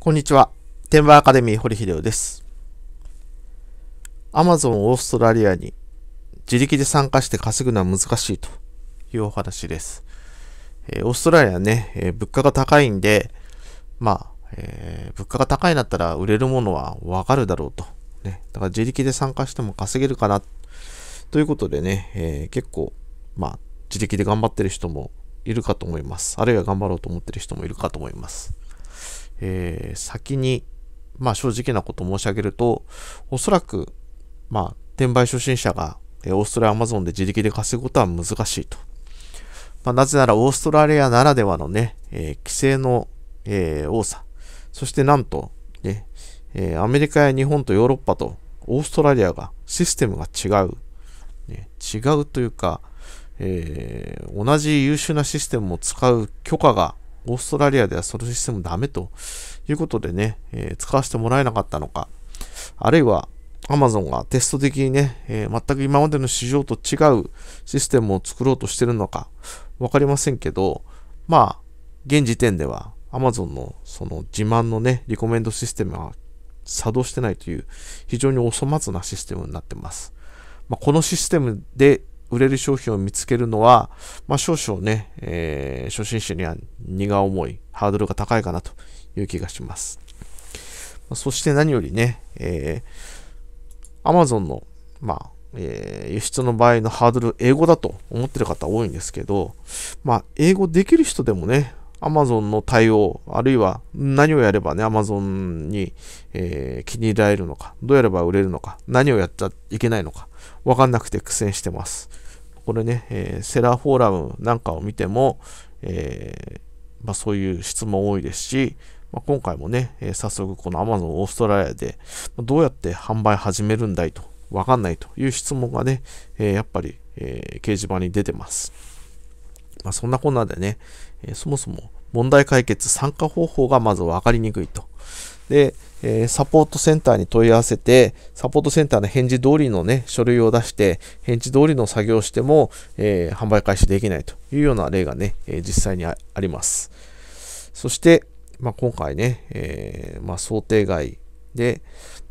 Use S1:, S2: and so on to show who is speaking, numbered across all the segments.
S1: こんにちは。天馬アカデミー堀秀夫です。Amazon オーストラリアに自力で参加して稼ぐのは難しいというお話です。えー、オーストラリアね、えー、物価が高いんで、まあ、えー、物価が高いんだったら売れるものはわかるだろうと。ね、だから自力で参加しても稼げるかな。ということでね、え結構、まあ、自力で頑張ってる人もいるかと思います。あるいは頑張ろうと思ってる人もいるかと思います。えー、先に、まあ正直なこと申し上げると、おそらく、まあ、転売初心者が、えー、オーストラリアアマゾンで自力で稼ぐことは難しいと。まあ、なぜならオーストラリアならではのね、えー、規制の、え多さ。そしてなんと、ね、えアメリカや日本とヨーロッパとオーストラリアがシステムが違う。ね、違うというか、えー、同じ優秀なシステムを使う許可がオーストラリアではそのシステムダメということでね、えー、使わせてもらえなかったのか、あるいは Amazon がテスト的にね、えー、全く今までの市場と違うシステムを作ろうとしてるのか、わかりませんけど、まあ、現時点では Amazon のその自慢のね、リコメンドシステムが作動してないという非常にお粗末なシステムになってます。まあ、このシステムで売れる商品を見つけるのは、まあ、少々ね、えー、初心者には荷が重い、ハードルが高いかなという気がします。まあ、そして何よりね、えー、Amazon の、まあ、えー、輸出の場合のハードル、英語だと思ってる方多いんですけど、まあ、英語できる人でもね、Amazon の対応、あるいは何をやればね、Amazon に、えー、気に入られるのか、どうやれば売れるのか、何をやっちゃいけないのか、わかんなくて苦戦してます。これね、えー、セラーフォーラムなんかを見ても、えー、まあ、そういう質問多いですし、まあ、今回もね、えー、早速この Amazon オーストラリアでどうやって販売始めるんだいとわかんないという質問がね、えやっぱり、え掲示板に出てます。まあ、そんなこんなでね、えそもそも問題解決参加方法がまず分かりにくいと。で、えー、サポートセンターに問い合わせて、サポートセンターの返事通りのね、書類を出して、返事通りの作業をしても、えー、販売開始できないというような例がね、えー、実際にあります。そして、まあ、今回ね、えまあ、想定外で、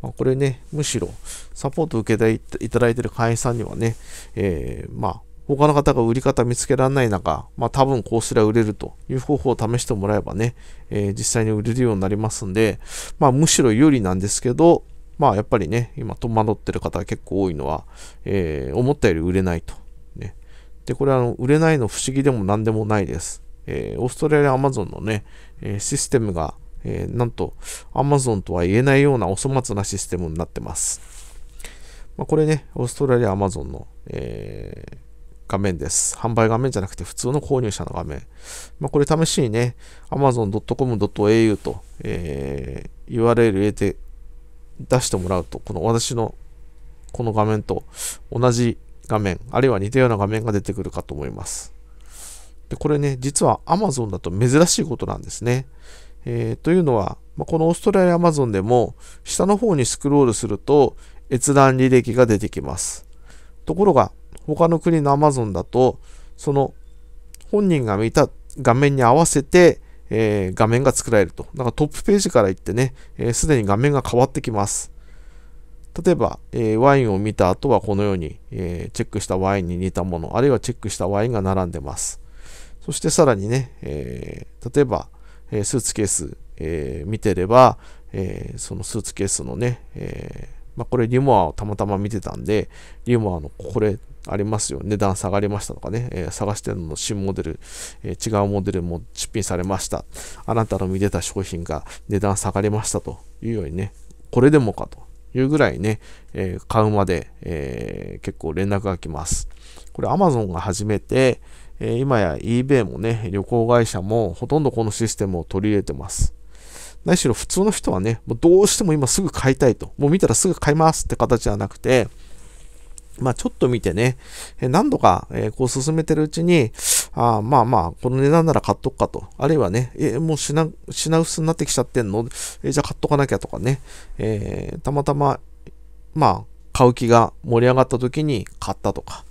S1: まあ、これね、むしろサポートを受けていただいている会員さんにはね、えまあ、他の方が売り方見つけられない中、まあ多分こうすりゃ売れるという方法を試してもらえばね、えー、実際に売れるようになりますんで、まあむしろ有利なんですけど、まあやっぱりね、今戸惑ってる方が結構多いのは、えー、思ったより売れないと。ね、で、これはあの売れないの不思議でも何でもないです。えー、オーストラリアアマゾンのね、えシステムが、えなんと Amazon とは言えないようなお粗末なシステムになってます。まあ、これね、オーストラリアアマゾンの、えー画面です。販売画面じゃなくて普通の購入者の画面。まあ、これ試しにね、amazon.com.au と、えー、URL 入れて出してもらうと、この私のこの画面と同じ画面、あるいは似たような画面が出てくるかと思います。で、これね、実は Amazon だと珍しいことなんですね。えー、というのは、まあ、このオーストラリア Amazon でも、下の方にスクロールすると、閲覧履歴が出てきます。ところが、他の国の Amazon だと、その本人が見た画面に合わせて、えー、画面が作られると。だからトップページから行ってね、す、えー、で、に画面が変わってきます。例えば、えー、ワインを見た後はこのように、えー、チェックしたワインに似たもの、あるいはチェックしたワインが並んでます。そしてさらにね、えー、例えば、えスーツケース、え見てれば、えそのスーツケースのね、えまあ、これリモアをたまたま見てたんで、リモアのこれありますよ、値段下がりましたとかね、えー、探してるの新モデル、えー、違うモデルも出品されました。あなたの見てた商品が値段下がりましたというようにね、これでもかというぐらいね、えー、買うまで、え結構連絡が来ます。これ Amazon が始めて、え今や eBay もね、旅行会社もほとんどこのシステムを取り入れてます。何しろ普通の人はね、もうどうしても今すぐ買いたいと、もう見たらすぐ買いますって形じゃなくて、まあちょっと見てね、何度かこう進めてるうちに、あまあまあ、この値段なら買っとくかと。あるいはね、えもう品品薄になってきちゃってんのえじゃあ買っとかなきゃとかね、えー、たまたま、まあ、買う気が盛り上がった時に買ったとか、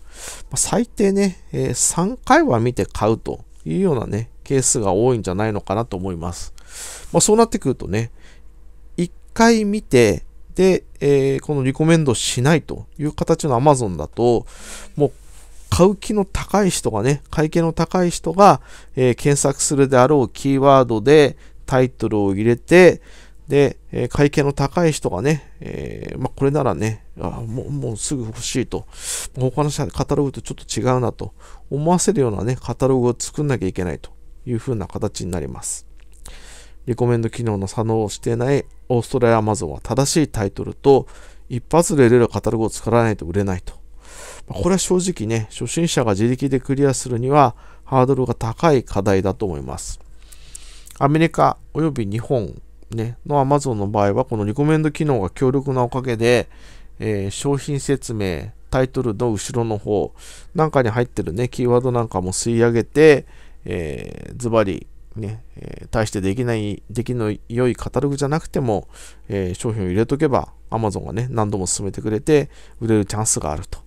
S1: まあ、最低ね、えー、3回は見て買うというようなね、ケースが多いんじゃないのかなと思います。まあ、そうなってくるとね、一回見て、で、えー、このリコメンドしないという形の Amazon だと、もう買う気の高い人がね、会計の高い人が、えー、検索するであろうキーワードでタイトルを入れて、で、えー、会計の高い人がね、えー、まあ、これならね、あもう、もうすぐ欲しいと、他の社でカタログとちょっと違うなと思わせるようなね、カタログを作んなきゃいけないというふうな形になります。リコメンド機能の作動をしていないオーストラリアアマゾンは正しいタイトルと一発で売れるカタログを作らないと売れないと。これは正直ね、初心者が自力でクリアするにはハードルが高い課題だと思います。アメリカ及び日本、ね、の Amazon の場合は、このリコメンド機能が強力なおかげで、えー、商品説明、タイトルの後ろの方なんかに入ってるね、キーワードなんかも吸い上げて、えー、ズバリね、えー、対してできない、できの良いカタログじゃなくても、えー、商品を入れとけば、Amazon がね、何度も進めてくれて、売れるチャンスがあると。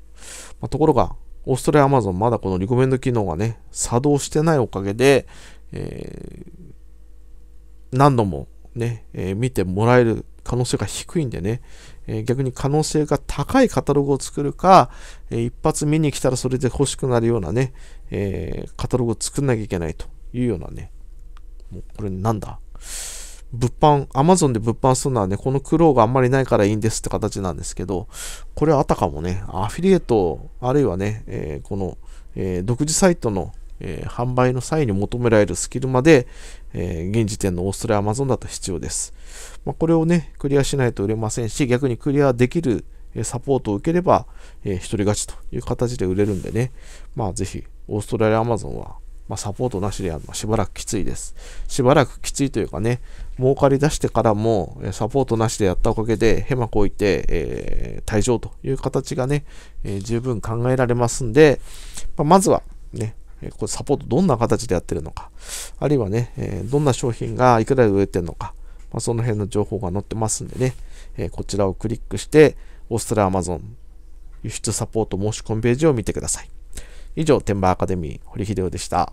S1: まあ、ところが、オーストラリアアマゾン、まだこのリコメンド機能がね、作動してないおかげで、えー、何度もね、えー、見てもらえる可能性が低いんでね、えー、逆に可能性が高いカタログを作るか、えー、一発見に来たらそれで欲しくなるようなね、えカタログを作んなきゃいけないというようなね、もうこれなんだ物販、Amazon で物販するのはね、この苦労があんまりないからいいんですって形なんですけど、これあたかもね、アフィリエイト、あるいはね、えー、この、えー、独自サイトの、えー、販売の際に求められるスキルまで、え現時点のオーストラリアアマゾンだと必要です。まあ、これをね、クリアしないと売れませんし、逆にクリアできるサポートを受ければ、えー、一人勝ちという形で売れるんでね、まあぜひ、オーストラリア Amazon はまあ、サポートなしでやるのはしばらくきついです。しばらくきついというかね、儲かり出してからも、サポートなしでやったおかげで、ヘマこいて、えー、退場という形がね、えー、十分考えられますんで、まあ、まずはね、えこれサポートどんな形でやってるのか、あるいはね、えどんな商品がいくらで売れてるのか、まあ、その辺の情報が載ってますんでね、えこちらをクリックして、オーストラリアアマゾン輸出サポート申し込みページを見てください。以上、天馬アカデミー、堀秀夫でした。